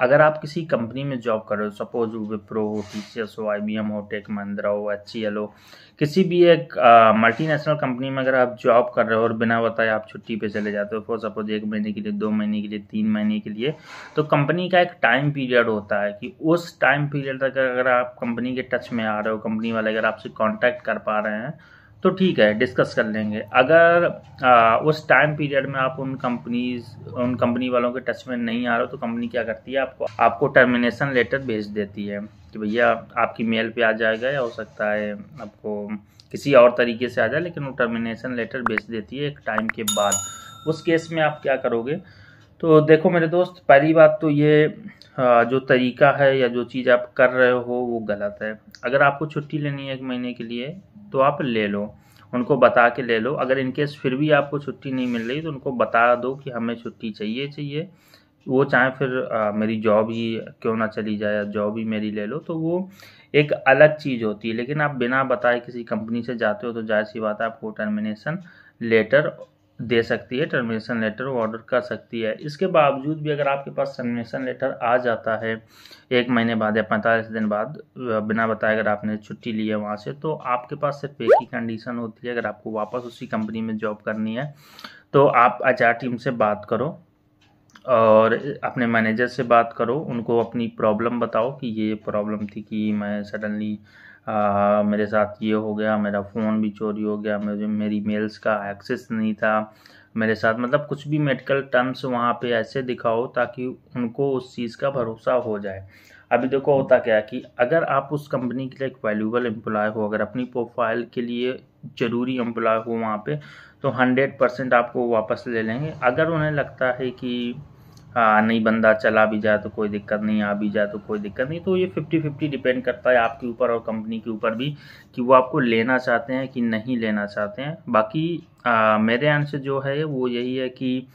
अगर आप किसी कंपनी में जॉब कर रहे हो सपोज विप्रो हो टी सी एस हो आई बी एम हो टेक महिंद्रा हो एच सी एल हो किसी भी एक मल्टीनेशनल कंपनी में अगर आप जॉब कर रहे हो और बिना बताए आप छुट्टी पे चले जाते हो फॉर सपोज एक महीने के लिए दो महीने के लिए तीन महीने के लिए तो कंपनी का एक टाइम पीरियड होता है कि उस टाइम पीरियड तक अगर आप कंपनी के टच में आ रहे हो कंपनी वाले अगर आपसे कॉन्टैक्ट कर पा रहे हैं तो ठीक है डिस्कस कर लेंगे अगर आ, उस टाइम पीरियड में आप उन कंपनीज उन कंपनी वालों के टच में नहीं आ रहे हो तो कंपनी क्या करती है आपको आपको टर्मिनेशन लेटर भेज देती है कि भैया आपकी मेल पे आ जाएगा या हो सकता है आपको किसी और तरीके से आ जाए लेकिन वो टर्मिनेशन लेटर भेज देती है एक टाइम के बाद उस केस में आप क्या करोगे तो देखो मेरे दोस्त पहली बात तो ये जो तरीका है या जो चीज़ आप कर रहे हो वो गलत है अगर आपको छुट्टी लेनी है एक महीने के लिए तो आप ले लो उनको बता के ले लो अगर इनकेस फिर भी आपको छुट्टी नहीं मिल रही तो उनको बता दो कि हमें छुट्टी चाहिए चाहिए वो चाहे फिर आ, मेरी जॉब ही क्यों ना चली जाए या जॉब ही मेरी ले लो तो वो एक अलग चीज़ होती है लेकिन आप बिना बताए किसी कंपनी से जाते हो तो जाहिर सी बात है आपको टर्मिनेशन लेटर दे सकती है टर्मिनेशन लेटर ऑर्डर कर सकती है इसके बावजूद भी अगर आपके पास टर्मिनेशन लेटर आ जाता है एक महीने बाद या पैंतालीस दिन बाद बिना बताए अगर आपने छुट्टी ली है वहाँ से तो आपके पास सिर्फ एक ही कंडीशन होती है अगर आपको वापस उसी कंपनी में जॉब करनी है तो आप एच टीम से बात करो और अपने मैनेजर से बात करो उनको अपनी प्रॉब्लम बताओ कि ये प्रॉब्लम थी कि मैं सडनली मेरे साथ ये हो गया मेरा फ़ोन भी चोरी हो गया मुझे मेरी मेल्स का एक्सेस नहीं था मेरे साथ मतलब कुछ भी मेडिकल टर्म्स वहाँ पे ऐसे दिखाओ ताकि उनको उस चीज़ का भरोसा हो जाए अभी देखो होता क्या है कि अगर आप उस कंपनी के लिए एक वैल्यूबल एम्प्लॉय हो अगर अपनी प्रोफाइल के लिए ज़रूरी एम्प्लॉय हो वहाँ पे तो हंड्रेड परसेंट आपको वापस ले लेंगे अगर उन्हें लगता है कि आ, हाँ, नहीं बंदा चला भी जाए तो कोई दिक्कत नहीं आ भी जाए तो कोई दिक्कत नहीं तो ये फिफ्टी फिफ्टी डिपेंड करता है आपके ऊपर और कंपनी के ऊपर भी कि वो आपको लेना चाहते हैं कि नहीं लेना चाहते हैं बाकी आ, मेरे आंसर जो है वो यही है कि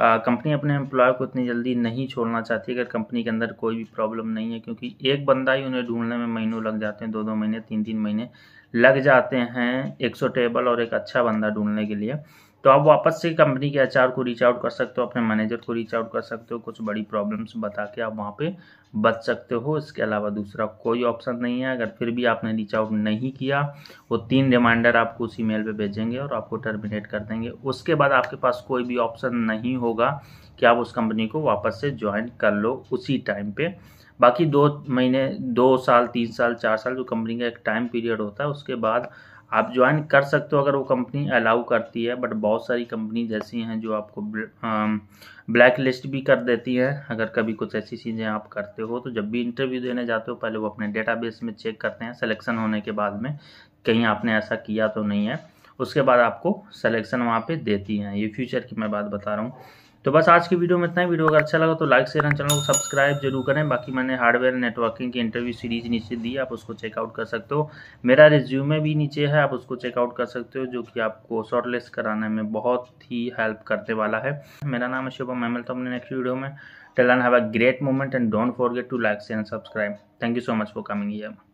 कंपनी अपने एम्प्लॉय को इतनी जल्दी नहीं छोड़ना चाहती अगर कंपनी के अंदर कोई भी प्रॉब्लम नहीं है क्योंकि एक बंदा ही उन्हें ढूंढने में महीनों लग जाते हैं दो दो महीने तीन तीन महीने लग जाते हैं एक सौ टेबल और एक अच्छा बंदा ढूंढने के लिए तो आप वापस से कंपनी के एचआर को रीच आउट कर सकते हो अपने मैनेजर को रीच आउट कर सकते हो कुछ बड़ी प्रॉब्लम्स बता के आप वहाँ पे बच सकते हो इसके अलावा दूसरा कोई ऑप्शन नहीं है अगर फिर भी आपने रीच आउट नहीं किया वो तीन रिमाइंडर आपको उस ईमेल पे भेजेंगे और आपको टर्मिनेट कर देंगे उसके बाद आपके पास कोई भी ऑप्शन नहीं होगा कि आप उस कंपनी को वापस से ज्वाइन कर लो उसी टाइम पर बाकी दो महीने दो साल तीन साल चार साल जो कंपनी का एक टाइम पीरियड होता है उसके बाद आप ज्वाइन कर सकते हो अगर वो कंपनी अलाउ करती है बट बहुत सारी कंपनीज ऐसी हैं जो आपको ब्लैक लिस्ट भी कर देती हैं अगर कभी कुछ ऐसी चीज़ें आप करते हो तो जब भी इंटरव्यू देने जाते हो पहले वो अपने डेटाबेस में चेक करते हैं सिलेक्शन होने के बाद में कहीं आपने ऐसा किया तो नहीं है उसके बाद आपको सलेक्शन वहाँ पर देती हैं ये फ्यूचर की मैं बात बता रहा हूँ तो बस आज की वीडियो में इतना ही वीडियो अगर अच्छा लगा तो लाइक शेयर चैनल को सब्सक्राइब जरूर करें बाकी मैंने हार्डवेयर नेटवर्किंग की इंटरव्यू सीरीज नीचे दी आप उसको चेकआउट कर सकते हो मेरा रिज्यूमे भी नीचे है आप उसको चेकआउट कर सकते हो जो कि आपको शॉर्टलिस्ट कराने में बहुत ही हेल्प करने वाला है मेरा नाम है शुभम मैं मिलता हूँ अपने नेक्स्ट वीडियो में till then have a great moment and don't forget to like share and subscribe thank you so much for coming year